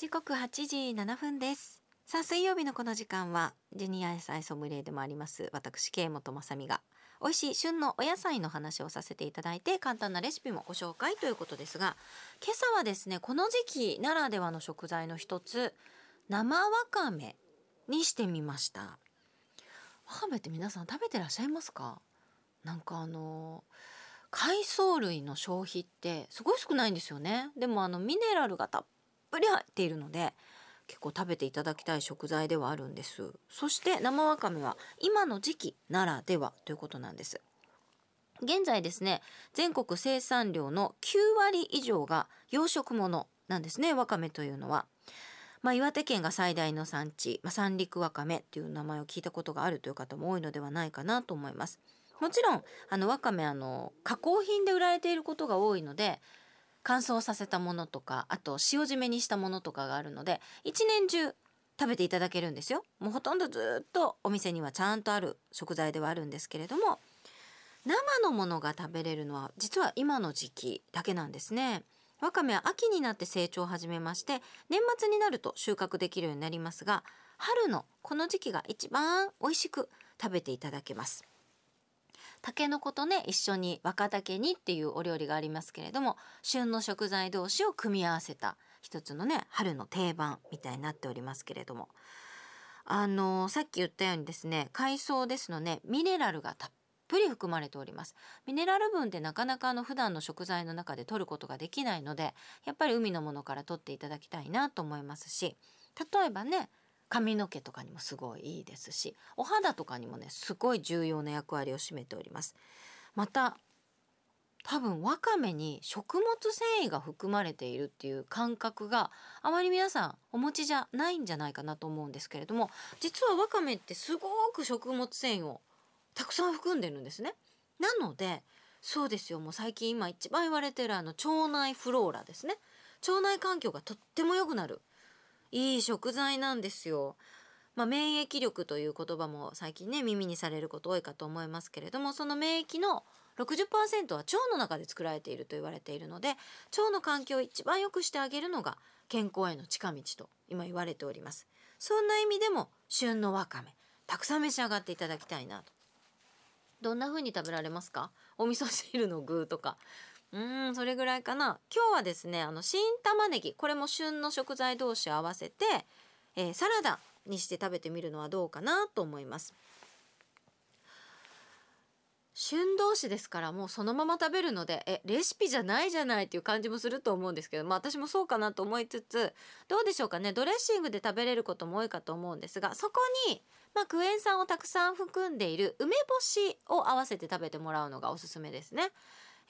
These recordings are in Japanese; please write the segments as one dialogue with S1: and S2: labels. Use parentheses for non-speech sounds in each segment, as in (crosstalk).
S1: 時刻八時七分ですさあ水曜日のこの時間はジュニア野菜ソムリエでもあります私慶本雅美が美味しい旬のお野菜の話をさせていただいて簡単なレシピもご紹介ということですが今朝はですねこの時期ならではの食材の一つ生わかめにしてみましたわかめって皆さん食べてらっしゃいますかなんかあの海藻類の消費ってすごい少ないんですよねでもあのミネラルがたっぷり入っているので結構食べていただきたい食材ではあるんですそして生わかめは今の時期ならではということなんです現在ですね全国生産量の9割以上が養殖物なんですねわかめというのは。まあ、岩手県が最大の産地、まあ、三陸わかめという名前を聞いたことがあるという方も多いのではないかなと思います。もちろんあのわかめあの加工品で売られていることが多いので乾燥させたものとかあと塩締めにしたものとかがあるので一年中食べていただけるんですよもうほとんどずっとお店にはちゃんとある食材ではあるんですけれども生のものが食べれるのは実は今の時期だけなんですねわかめは秋になって成長を始めまして年末になると収穫できるようになりますが春のこの時期が一番美味しく食べていただけますたけのことね一緒に若竹煮っていうお料理がありますけれども旬の食材同士を組み合わせた一つのね春の定番みたいになっておりますけれどもあのさっき言ったようにですね海藻ですのでミネラルがたっぷり含まれておりますミネラル分ってなかなかあの普段の食材の中でとることができないのでやっぱり海のものからとっていただきたいなと思いますし例えばね髪の毛とかにもすごいいいですしお肌とかにもねすごい重要な役割を占めておりますまた多分わかめに食物繊維が含まれているっていう感覚があまり皆さんお持ちじゃないんじゃないかなと思うんですけれども実はわかめってすごく食物繊維をたくさん含んでるんですね。なのでそうですよもう最近今一番言われてるあの腸内フローラですね腸内環境がとっても良くなるいい食材なんですよ。まあ、免疫力という言葉も最近ね耳にされること多いかと思いますけれどもその免疫の60%は腸の中で作られていると言われているので腸の環境を一番良くしてあげるのが健康への近道と今言われておりますそんな意味でも旬のわかめたくさん召し上がっていただきたいなとどんな風に食べられますかお味噌汁の具とかうんそれぐらいかな今日はですねあの新玉ねぎこれも旬の食材同士合わせて、えー、サラダにして食べてみるのはどうかなと思います旬同士ですからもうそのまま食べるのでえレシピじゃないじゃないっていう感じもすると思うんですけどまあ私もそうかなと思いつつどうでしょうかねドレッシングで食べれることも多いかと思うんですがそこに、まあ、クエン酸をたくさん含んでいる梅干しを合わせて食べてもらうのがおすすめですね。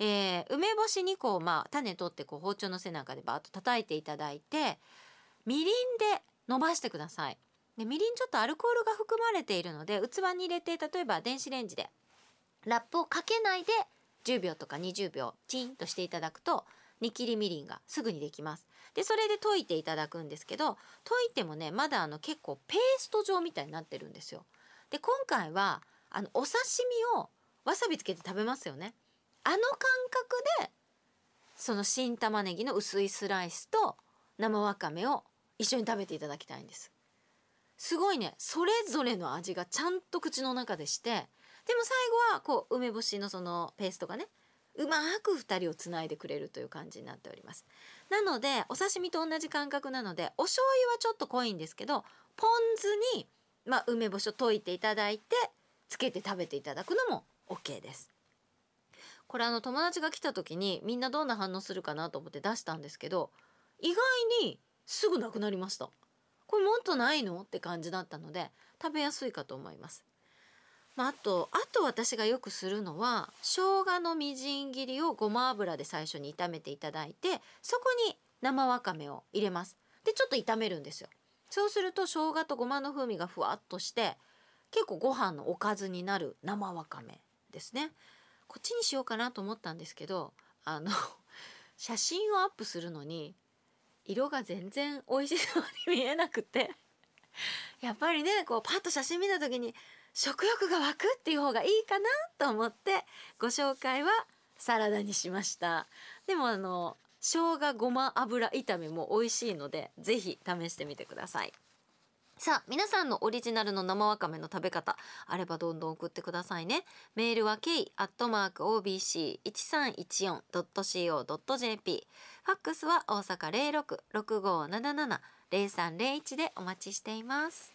S1: えー、梅干し2個を、まあ、種取ってこう包丁の背中でバーッと叩いていただいてみりんで伸ばしてください。でみりんちょっとアルコールが含まれているので器に入れて例えば電子レンジでラップをかけないで10秒とか20秒チンとしていただくと煮切りみりんがすぐにできます。でそれで溶いていただくんですけど溶いてもねまだあの結構ペースト状みたいになってるんですよ。で今回はあのお刺身をわさびつけて食べますよね。あの感覚でその新玉ねぎの薄いスライスと生わかめを一緒に食べていただきたいんですすごいねそれぞれの味がちゃんと口の中でしてでも最後はこう梅干しのそのペーストがねうまく2人をつないでくれるという感じになっておりますなのでお刺身と同じ感覚なのでお醤油はちょっと濃いんですけどポン酢に、まあ、梅干しを溶いていただいてつけて食べていただくのも OK ですこれあの友達が来た時にみんなどんな反応するかなと思って出したんですけど意外にすぐなくなりましたこれもっとないのって感じだったので食べやすいかと思います、まあ、あとあと私がよくするのは生姜のみじん切りをごま油で最初に炒めていただいてそこに生わかめを入れますでちょっと炒めるんですよそうすると生姜とごまの風味がふわっとして結構ご飯のおかずになる生わかめですねこっちにしようかなと思ったんですけどあの (laughs) 写真をアップするのに色が全然美味しそうに見えなくて (laughs) やっぱりねこうパッと写真見た時に食欲が湧くっていう方がいいかなと思ってご紹介はサラダにしましたでもあの生姜ごま油炒めも美味しいので是非試してみてください。さあ皆さんのオリジナルの生わかめの食べ方あればどんどん送ってくださいねメールは k.obc1314.co.jp ファックスは大阪0665770301でお待ちしています